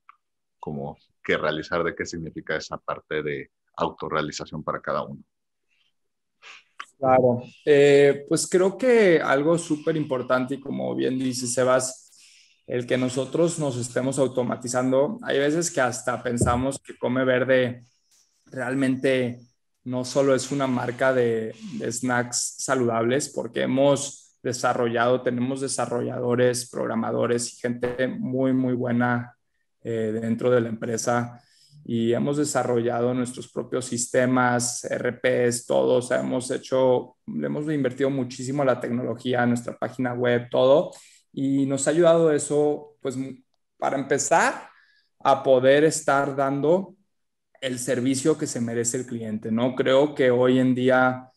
como que realizar de qué significa esa parte de autorrealización para cada uno. Claro, eh, pues creo que algo súper importante y como bien dice Sebas, el que nosotros nos estemos automatizando, hay veces que hasta pensamos que Come Verde realmente no solo es una marca de, snacks saludables, porque hemos desarrollado, tenemos desarrolladores, programadores y gente muy, muy buena eh, dentro de la empresa y hemos desarrollado nuestros propios sistemas, RPs, todos hemos hecho, le hemos invertido muchísimo a la tecnología, a nuestra página web, todo, y nos ha ayudado eso, pues, para empezar a poder estar dando el servicio que se merece el cliente, ¿no? Creo que hoy en día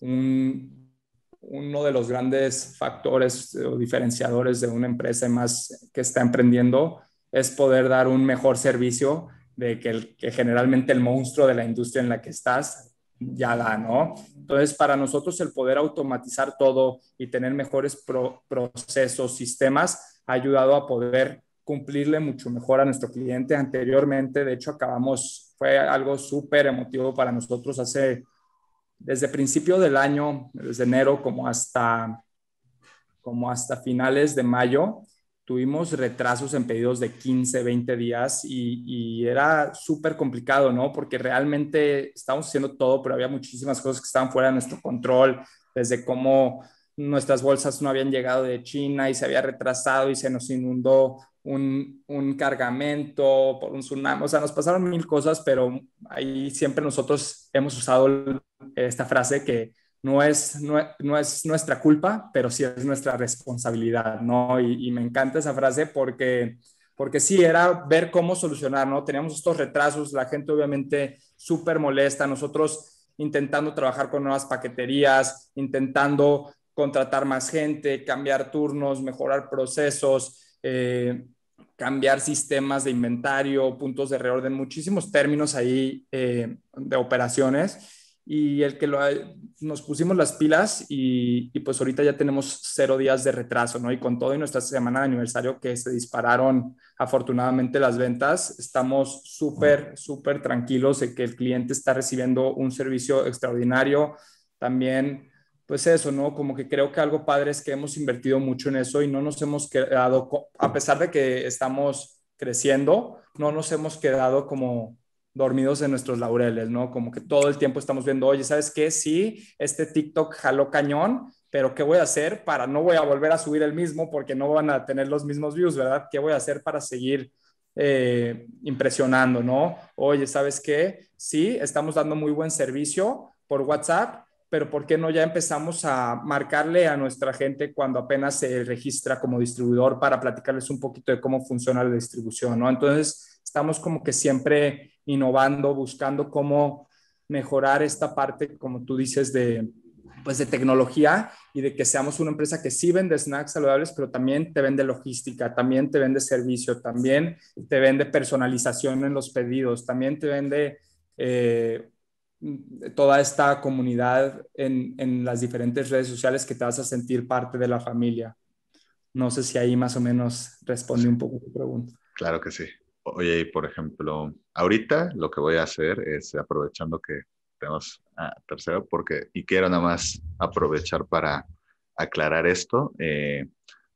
uno de los grandes factores eh, o diferenciadores de una empresa más que está emprendiendo es poder dar un mejor servicio de que, el, que generalmente el monstruo de la industria en la que estás ya da, ¿no? Entonces, para nosotros el poder automatizar todo y tener mejores procesos, sistemas, ha ayudado a poder cumplirle mucho mejor a nuestro cliente. Anteriormente, de hecho, acabamos, fue algo súper emotivo para nosotros hace, desde principio del año, desde enero como hasta, como hasta finales de mayo, tuvimos retrasos en pedidos de 15, 20 días y, y era súper complicado, ¿no? Porque realmente estábamos haciendo todo, pero había muchísimas cosas que estaban fuera de nuestro control, desde cómo nuestras bolsas no habían llegado de China y se había retrasado y se nos inundó un, un cargamento por un tsunami. O sea, nos pasaron mil cosas, pero ahí siempre nosotros hemos usado esta frase que no es, no, es nuestra culpa, pero sí es nuestra responsabilidad, ¿no? Y, me encanta esa frase porque, porque sí, era ver cómo solucionar, ¿no? Teníamos estos retrasos, la gente obviamente súper molesta, nosotros intentando trabajar con nuevas paqueterías, intentando contratar más gente, cambiar turnos, mejorar procesos, eh, cambiar sistemas de inventario, puntos de reorden, muchísimos términos ahí eh, de operaciones y el que nos pusimos las pilas y, y, pues ahorita ya tenemos cero días de retraso, ¿no? Y con todo y nuestra semana de aniversario que se dispararon afortunadamente las ventas, estamos súper, súper tranquilos de que el cliente está recibiendo un servicio extraordinario. También, pues eso, ¿no? Como que creo que algo padre es que hemos invertido mucho en eso y no nos hemos quedado, a pesar de que estamos creciendo, no nos hemos quedado como dormidos en nuestros laureles, ¿no? Como que todo el tiempo estamos viendo, oye, ¿sabes qué? Sí, este TikTok jaló cañón, pero ¿qué voy a hacer para, no voy a volver a subir el mismo porque no van a tener los mismos views, ¿verdad? ¿Qué voy a hacer para seguir eh, impresionando, ¿no? Oye, ¿sabes qué? Sí, estamos dando muy buen servicio por WhatsApp, pero ¿por qué no ya empezamos a marcarle a nuestra gente cuando apenas se registra como distribuidor para platicarles un poquito de cómo funciona la distribución, ¿no? Entonces, estamos como que siempre innovando, buscando cómo mejorar esta parte, como tú dices, de, pues de tecnología y de que seamos una empresa que sí vende snacks saludables, pero también te vende logística, también te vende servicio, también te vende personalización en los pedidos, también te vende eh, toda esta comunidad en, en, las diferentes redes sociales que te vas a sentir parte de la familia. No sé si ahí más o menos responde un poco tu pregunta. Claro que sí oye, por ejemplo, ahorita lo que voy a hacer es aprovechando que tenemos a tercero, porque, y quiero nada más aprovechar para aclarar esto. Eh,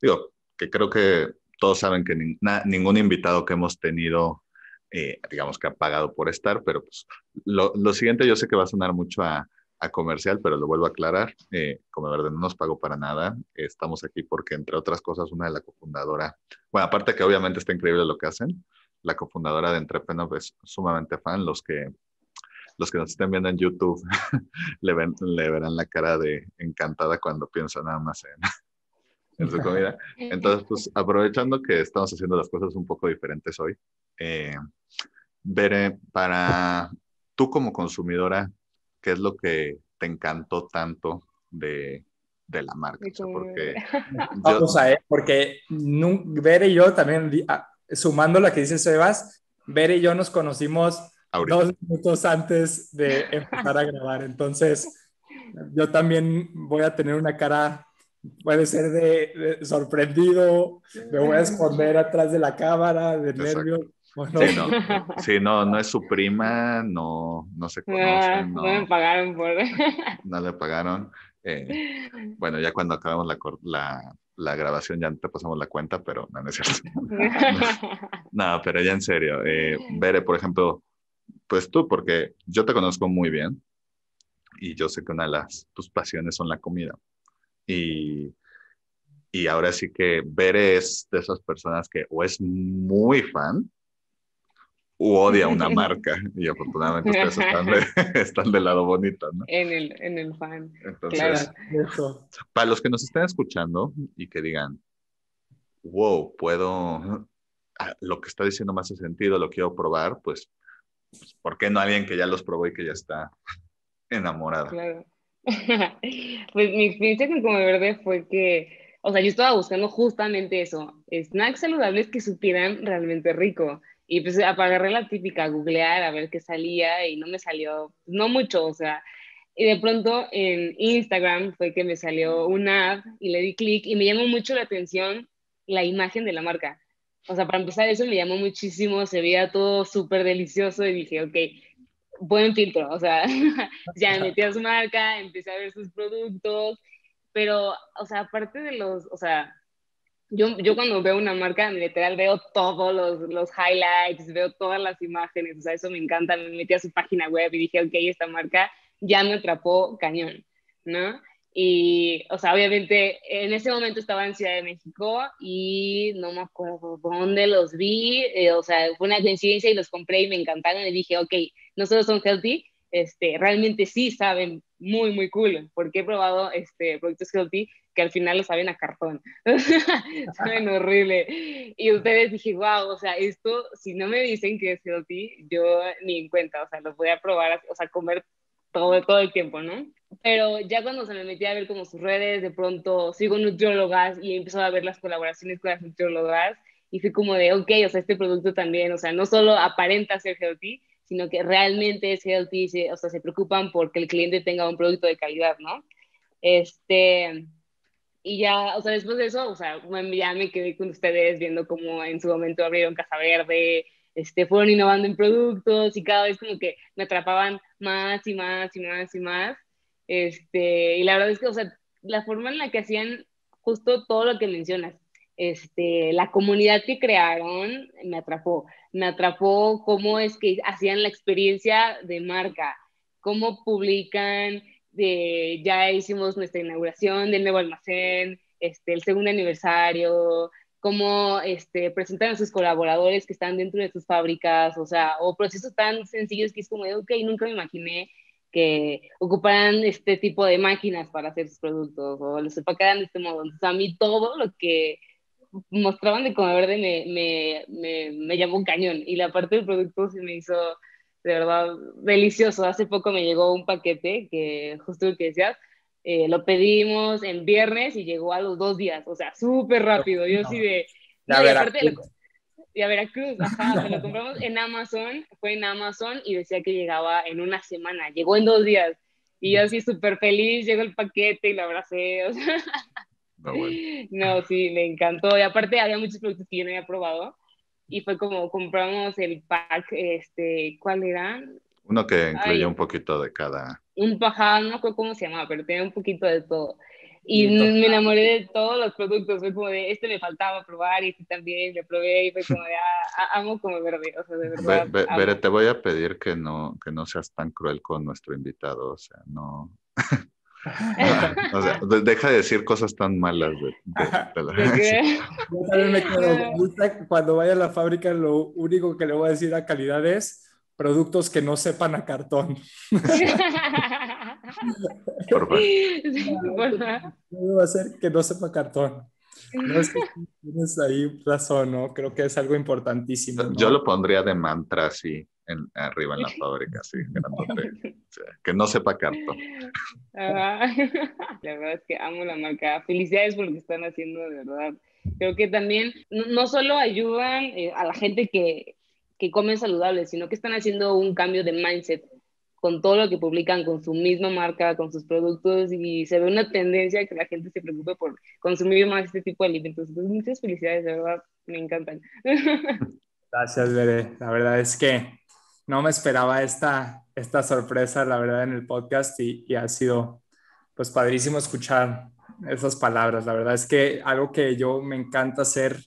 digo, que creo que todos saben que ningún invitado que hemos tenido, eh, digamos que ha pagado por estar, pero pues lo, lo, siguiente yo sé que va a sonar mucho a, comercial, pero lo vuelvo a aclarar. Eh, como verdad no nos pago para nada. Estamos aquí porque, entre otras cosas, una de la cofundadora, bueno, aparte que obviamente está increíble lo que hacen, la cofundadora de Entrepreneur, es pues, sumamente fan. Los que, los que nos estén viendo en YouTube le, verán la cara de encantada cuando piensa nada más en, su comida. Entonces, pues aprovechando que estamos haciendo las cosas un poco diferentes hoy, eh, para tú como consumidora, ¿qué es lo que te encantó tanto de, de la marca? porque a ver, porque Bere y yo también ah, sumando la que dice Sebas, Bere y yo nos conocimos dos minutos antes de empezar a grabar. Entonces, yo también voy a tener una cara, puede ser de, sorprendido, me voy a esconder atrás de la cámara, de nervios. Sí, no. no, es su prima, no, no se ah, conocen. No, pagaron le pagaron. Eh, bueno, ya cuando acabamos la, la, la grabación ya te pasamos la cuenta, pero no, no es cierto. no, pero ya en serio. Eh, Bere, por ejemplo, pues tú, porque yo te conozco muy bien y yo sé que una de las, tus pasiones son la comida. Y, y ahora sí que Bere es de esas personas que o es muy fan u odia una marca y afortunadamente ustedes están, de, están, del lado bonito, ¿no? En el, en el fan. Entonces, para los que nos estén escuchando y que digan, wow, puedo, ah, lo que está diciendo más hace sentido, lo quiero probar, pues, pues, ¿por qué no alguien que ya los probó y que ya está enamorado Claro. pues mi experiencia con Come Verde fue que, o sea, yo estaba buscando justamente eso, snacks saludables que supieran realmente rico. Y pues apagué la típica, a googlear a ver qué salía y no me salió, no mucho, o sea. Y de pronto en Instagram fue que me salió una app y le di clic y me llamó mucho la atención la imagen de la marca. O sea, para empezar eso me llamó muchísimo, se veía todo súper delicioso y dije, ok, buen filtro. O sea, ya metí a su marca, empecé a ver sus productos, pero, o sea, aparte de los, o sea, yo, yo cuando veo una marca, literal, veo todos los, los, highlights, veo todas las imágenes, o sea, eso me encanta, me metí a su página web y dije, ok, esta marca ya me atrapó cañón, ¿no? Y, o sea, obviamente en ese momento estaba en Ciudad de México y no me acuerdo dónde los vi, eh, o sea, fue una coincidencia y los compré y me encantaron y dije, ok, no solo son healthy, este, realmente sí saben muy, muy cool, porque he probado este, productos healthy que al final lo saben a cartón, saben horrible. Y ustedes dije, wow, o sea, esto, si no me dicen que es healthy, yo ni en cuenta, o sea, los voy a probar, o sea, comer todo, todo el tiempo, ¿no? Pero ya cuando se me metía a ver como sus redes, de pronto sigo nutriólogas y empezó a ver las colaboraciones con las nutriólogas y fui como de, ok, o sea, este producto también, o sea, no solo aparenta ser healthy, sino que realmente es healthy, o sea, se preocupan porque el cliente tenga un producto de calidad, ¿no? Este, y ya, o sea, después de eso, o sea, ya me quedé con ustedes viendo cómo en su momento abrieron Casa Verde, este, fueron innovando en productos y cada vez como que me atrapaban más y más y más y más. Este, y la verdad es que, o sea, la forma en la que hacían justo todo lo que mencionas, este, la comunidad que crearon me atrapó, me atrapó cómo es que hacían la experiencia de marca, cómo publican, de, ya hicimos nuestra inauguración del nuevo almacén, este, el segundo aniversario, cómo este, a sus colaboradores que están dentro de sus fábricas, o sea, o procesos tan sencillos que es como, ok, nunca me imaginé que ocuparan este tipo de máquinas para hacer sus productos o los empacaran de este modo. Entonces, a mí todo lo que mostraban de comer Verde me, me llamó un cañón y la parte del producto se me hizo de verdad, delicioso. Hace poco me llegó un paquete que justo lo que decías, eh, lo pedimos en viernes y llegó a los dos días, o sea, súper rápido. Yo sí de... Veracruz. De Veracruz, ajá, lo compramos en Amazon, fue en Amazon y decía que llegaba en una semana, llegó en dos días. Y yo así súper feliz, llegó el paquete y lo abracé. no, no, sí, me encantó. Y aparte había muchos productos que yo no había probado y fue como compramos el pack, este, ¿cuál era? Uno que incluía un poquito de cada. Un pajado, no sé cómo se llamaba, pero tenía un poquito de todo. Y, me enamoré de todos los productos, fue como de, este me faltaba probar y este también, lo probé y fue como de, ah, ah, amo como verde, o sea, de verdad. veré te voy a pedir que no, que no seas tan cruel con nuestro invitado, o sea, no, deja de decir cosas tan malas Cuando vaya a la fábrica, lo único que le voy a decir a calidad es productos que no sepan a cartón. a ser que no sepa cartón. No es que tienes ahí razón, ¿no? Creo que es algo importantísimo. Yo lo pondría de mantra, así en, arriba en la fábrica, así que no sepa carto. Ah, la verdad es que amo la marca. Felicidades por lo que están haciendo, de verdad. Creo que también no solo ayudan eh, a la gente que, que come saludable, sino que están haciendo un cambio de mindset con todo lo que publican, con su misma marca, con sus productos y se ve una tendencia que la gente se preocupe por consumir más este tipo de alimentos. Entonces, muchas felicidades, de verdad, me encantan. Gracias, Bere. La verdad es que no me esperaba esta, esta sorpresa, la verdad, en el podcast y, y ha sido pues padrísimo escuchar esas palabras. La verdad es que algo que yo me encanta hacer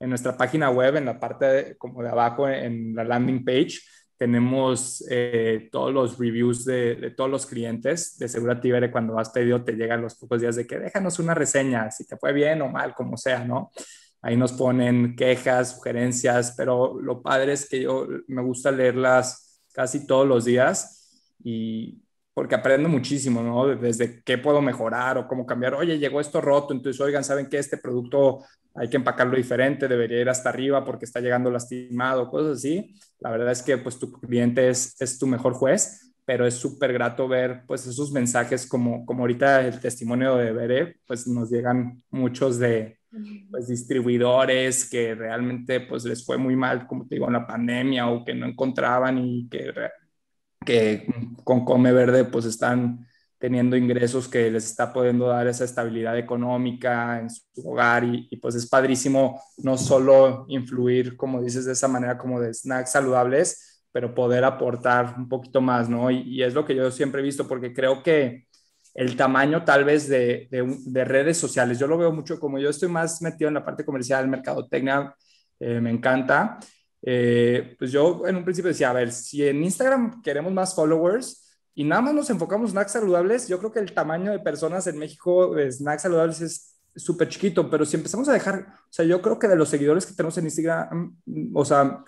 en nuestra página web, en la parte como de abajo, en la landing page, tenemos eh, todos los reviews de, todos los clientes de Segura Tibere cuando has pedido te llegan los pocos días de que déjanos una reseña, si te fue bien o mal, como sea, ¿no? Ahí nos ponen quejas, sugerencias, pero lo padre es que yo me gusta leerlas casi todos los días y, porque aprendo muchísimo, ¿no? Desde qué puedo mejorar o cómo cambiar. Oye, llegó esto roto, entonces, oigan, ¿saben que Este producto hay que empacarlo diferente, debería ir hasta arriba porque está llegando lastimado, cosas así. La verdad es que, pues, tu cliente es, es tu mejor juez, pero es súper grato ver, pues, esos mensajes como, como ahorita el testimonio de Bere, pues, nos llegan muchos de, pues, distribuidores que realmente pues les fue muy mal, como te digo, en la pandemia o que no encontraban y que que con Come Verde pues están teniendo ingresos que les está pudiendo dar esa estabilidad económica en su hogar y, pues es padrísimo no solo influir, como dices, de esa manera como de snacks saludables, pero poder aportar un poquito más, ¿no? Y, es lo que yo siempre he visto porque creo que el tamaño tal vez de, redes sociales, yo lo veo mucho como yo estoy más metido en la parte comercial, mercadotecnia, eh, me encanta, eh, pues yo en un principio decía, a ver, si en Instagram queremos más followers y nada más nos enfocamos en snacks saludables, yo creo que el tamaño de personas en México de snacks saludables es súper chiquito, pero si empezamos a dejar, o sea, yo creo que de los seguidores que tenemos en Instagram, o sea,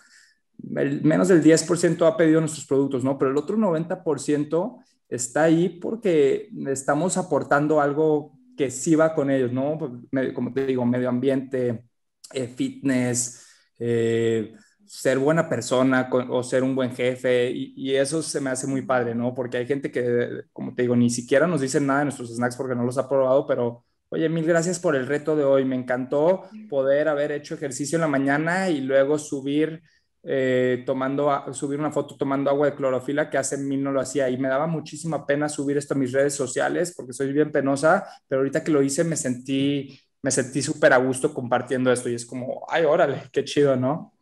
menos del 10% ha pedido nuestros productos, ¿no? Pero el otro 90% está ahí porque estamos aportando algo que sí va con ellos, ¿no? Pues, como te digo, medio ambiente, eh, fitness, eh, ser buena persona o ser un buen jefe y, eso se me hace muy padre, ¿no? Porque hay gente que, como te digo, ni siquiera nos dicen nada de nuestros snacks porque no los ha probado, pero oye, mil gracias por el reto de hoy. Me encantó poder haber hecho ejercicio en la mañana y luego subir. Eh, tomando, subir una foto tomando agua de clorofila que hace mil no lo hacía y me daba muchísima pena subir esto a mis redes sociales porque soy bien penosa, pero ahorita que lo hice me sentí, me sentí súper a gusto compartiendo esto y es como, ay, órale, qué chido, ¿no?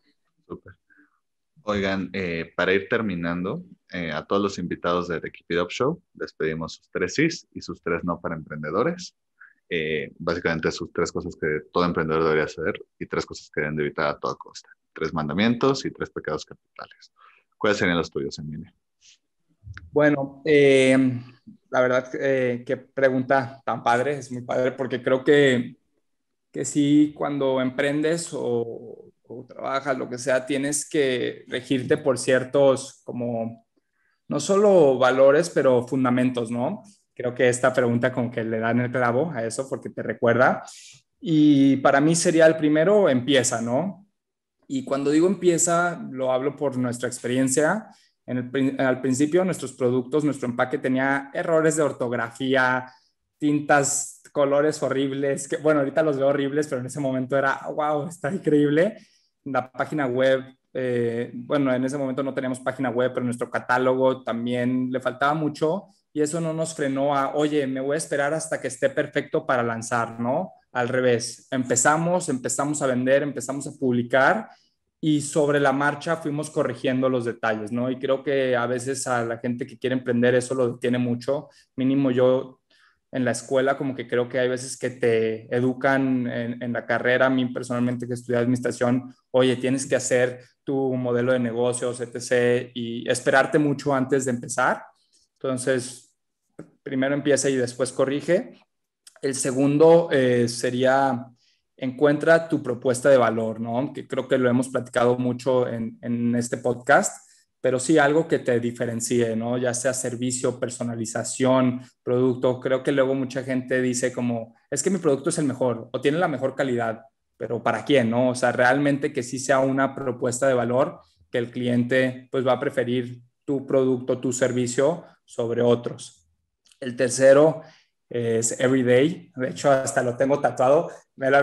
Oigan, eh, para ir terminando, eh, a todos los invitados de The Keep Up Show, les pedimos sus tres sís y sus tres no para emprendedores. Eh, básicamente sus tres cosas que todo emprendedor debería hacer y tres cosas que deben evitar a toda costa. Tres mandamientos y tres pecados capitales. ¿Cuáles serían los tuyos, Emilia? Bueno, la verdad que pregunta tan padre, es muy padre porque creo que, que sí, cuando emprendes o trabajas, lo que sea, tienes que regirte por ciertos como, no solo valores, pero fundamentos, ¿no? Creo que esta pregunta con que le dan el clavo a eso porque te recuerda. Y para mí sería el primero, empieza, ¿no? Y cuando digo empieza, lo hablo por nuestra experiencia. al principio nuestros productos, nuestro empaque tenía errores de ortografía, tintas, colores horribles, que bueno, ahorita los veo horribles, pero en ese momento era, wow, está increíble la página web, eh, bueno, en ese momento no teníamos página web, pero nuestro catálogo también le faltaba mucho y eso no nos frenó a, oye, me voy a esperar hasta que esté perfecto para lanzar, ¿no? Al revés, empezamos, empezamos a vender, empezamos a publicar y sobre la marcha fuimos corrigiendo los detalles, ¿no? Y creo que a veces a la gente que quiere emprender eso lo tiene mucho. Mínimo yo en la escuela, como que creo que hay veces que te educan en, la carrera, a mí personalmente que estudié administración, oye, tienes que hacer tu modelo de negocios, etc., y esperarte mucho antes de empezar. Entonces, primero empieza y después corrige. El segundo eh, sería encuentra tu propuesta de valor, ¿no? Que creo que lo hemos platicado mucho en, en este podcast pero sí algo que te diferencie, ¿no? Ya sea servicio, personalización, producto. Creo que luego mucha gente dice como, es que mi producto es el mejor o tiene la mejor calidad, pero ¿para quién, no? O sea, realmente que sí sea una propuesta de valor que el cliente pues va a preferir tu producto, tu servicio sobre otros. El tercero es Everyday. De hecho, hasta lo tengo tatuado. Me lo,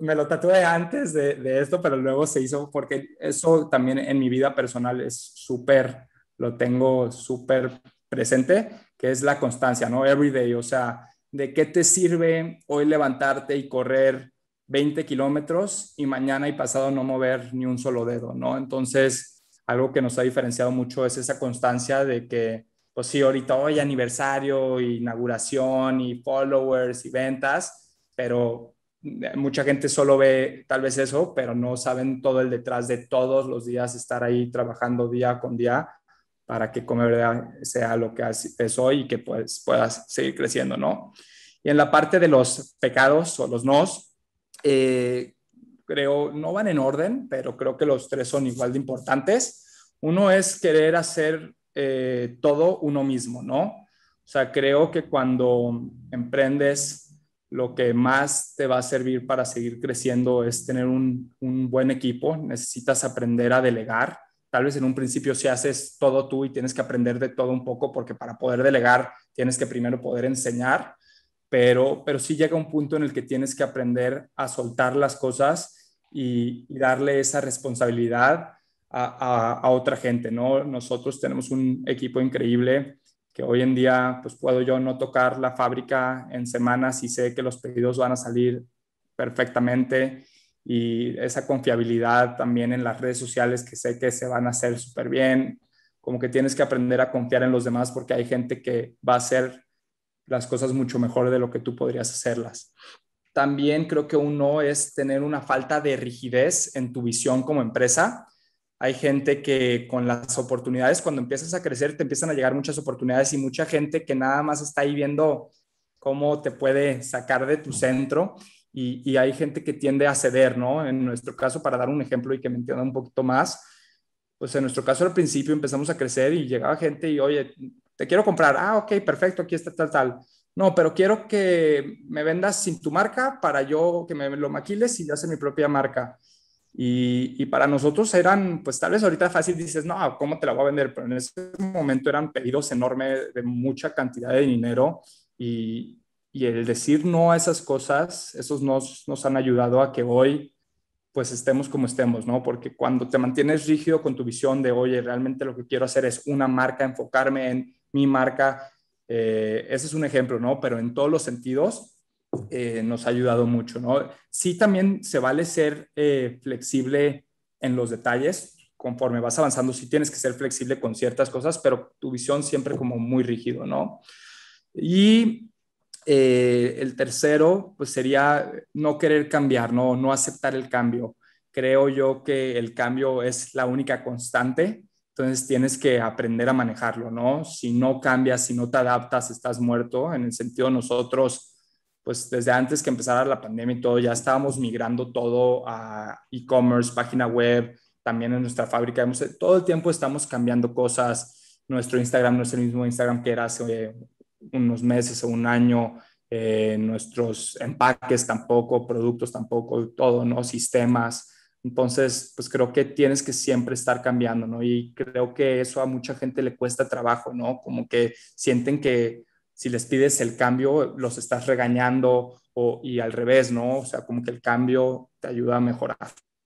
me lo tatué antes de, de, esto, pero luego se hizo porque eso también en mi vida personal es súper, lo tengo súper presente, que es la constancia, ¿no? Everyday, o sea, ¿de qué te sirve hoy levantarte y correr 20 kilómetros y mañana y pasado no mover ni un solo dedo, ¿no? Entonces, algo que nos ha diferenciado mucho es esa constancia de que pues sí, ahorita hoy aniversario, inauguración y followers y ventas, pero eh, mucha gente solo ve tal vez eso, pero no saben todo el detrás de todos los días estar ahí trabajando día con día para que verdad sea lo que es hoy y que pues puedas seguir creciendo, ¿no? Y en la parte de los pecados o los nos, eh, creo, no van en orden, pero creo que los tres son igual de importantes. Uno es querer hacer eh, todo uno mismo, ¿no? O sea, creo que cuando emprendes, lo que más te va a servir para seguir creciendo es tener un, buen equipo, necesitas aprender a delegar. Tal vez en un principio si haces todo tú y tienes que aprender de todo un poco porque para poder delegar tienes que primero poder enseñar, pero, pero sí llega un punto en el que tienes que aprender a soltar las cosas y darle esa responsabilidad a, otra gente, ¿no? Nosotros tenemos un equipo increíble que hoy en día, pues puedo yo no tocar la fábrica en semanas y sé que los pedidos van a salir perfectamente y esa confiabilidad también en las redes sociales que sé que se van a hacer súper bien, como que tienes que aprender a confiar en los demás porque hay gente que va a hacer las cosas mucho mejor de lo que tú podrías hacerlas. También creo que uno es tener una falta de rigidez en tu visión como empresa hay gente que con las oportunidades, cuando empiezas a crecer, te empiezan a llegar muchas oportunidades y mucha gente que nada más está ahí viendo cómo te puede sacar de tu centro y, hay gente que tiende a ceder, ¿no? En nuestro caso, para dar un ejemplo y que me entienda un poquito más, pues en nuestro caso al principio empezamos a crecer y llegaba gente y, oye, te quiero comprar, ah, ok, perfecto, aquí está tal, tal. No, pero quiero que me vendas sin tu marca para yo que me lo maquiles y ya mi propia marca. Y, para nosotros eran, pues tal vez ahorita fácil dices, no, ¿cómo te la voy a vender? Pero en ese momento eran pedidos enormes de mucha cantidad de dinero y, el decir no a esas cosas, esos nos, nos han ayudado a que hoy pues estemos como estemos, ¿no? Porque cuando te mantienes rígido con tu visión de, oye, realmente lo que quiero hacer es una marca, enfocarme en mi marca, eh, ese es un ejemplo, ¿no? Pero en todos los sentidos, eh, nos ha ayudado mucho, ¿no? Sí también se vale ser eh, flexible en los detalles, conforme vas avanzando, sí tienes que ser flexible con ciertas cosas, pero tu visión siempre como muy rígido, ¿no? Y eh, el tercero, pues sería no querer cambiar, ¿no? No aceptar el cambio. Creo yo que el cambio es la única constante, entonces tienes que aprender a manejarlo, ¿no? Si no cambias, si no te adaptas, estás muerto. En el sentido nosotros pues desde antes que empezara la pandemia y todo, ya estábamos migrando todo a e-commerce, página web, también en nuestra fábrica. Hemos, todo el tiempo estamos cambiando cosas. Nuestro Instagram no es el mismo Instagram que era hace unos meses o un año. Eh, nuestros empaques tampoco, productos tampoco, todo, ¿no? Sistemas. Entonces, pues creo que tienes que siempre estar cambiando, ¿no? Y creo que eso a mucha gente le cuesta trabajo, ¿no? Como que sienten que si les pides el cambio, los estás regañando o, y al revés, ¿no? O sea, como que el cambio te ayuda a mejorar.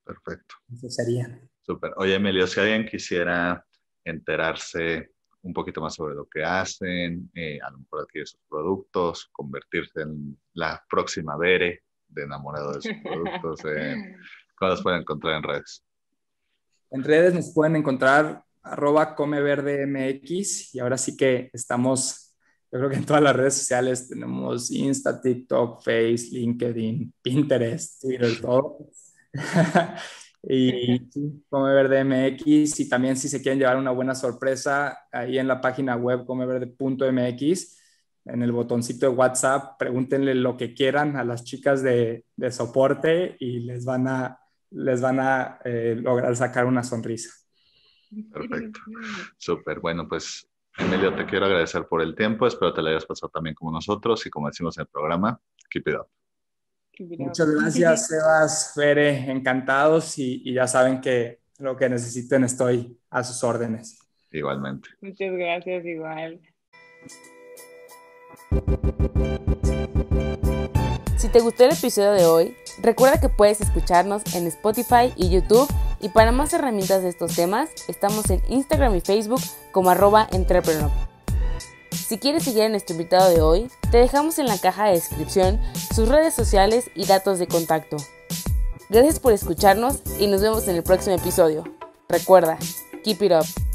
Perfecto. Eso sería. Súper. Oye, Emilio, si alguien quisiera enterarse un poquito más sobre lo que hacen, eh, a lo mejor adquirir sus productos, convertirse en la próxima Bere de enamorado de sus productos, eh, ¿cómo los pueden encontrar en redes? En redes nos pueden encontrar arroba comeverdemx y ahora sí que estamos creo que en todas las redes sociales tenemos Insta, TikTok, Face, LinkedIn, Pinterest, Twitter, todo. y comeverde.mx MX y también si se quieren llevar una buena sorpresa ahí en la página web comeverde.mx en el botoncito de WhatsApp pregúntenle lo que quieran a las chicas de, de soporte y les van a les van a eh, lograr sacar una sonrisa. Perfecto. Súper. Bueno, pues Emilio, te quiero agradecer por el tiempo. Espero te la hayas pasado también como nosotros y como decimos en el programa, keep it up. Muchas gracias, Sebas, Fere, encantados y ya saben que lo que necesiten estoy a sus órdenes. Igualmente. Muchas gracias, igual. Si te gustó el episodio de hoy, recuerda que puedes escucharnos en Spotify y YouTube y para más herramientas de estos temas estamos en Instagram y Facebook como arroba entrepreneur. Si quieres seguir a nuestro invitado de hoy, te dejamos en la caja de descripción sus redes sociales y datos de contacto. Gracias por escucharnos y nos vemos en el próximo episodio. Recuerda, keep it up.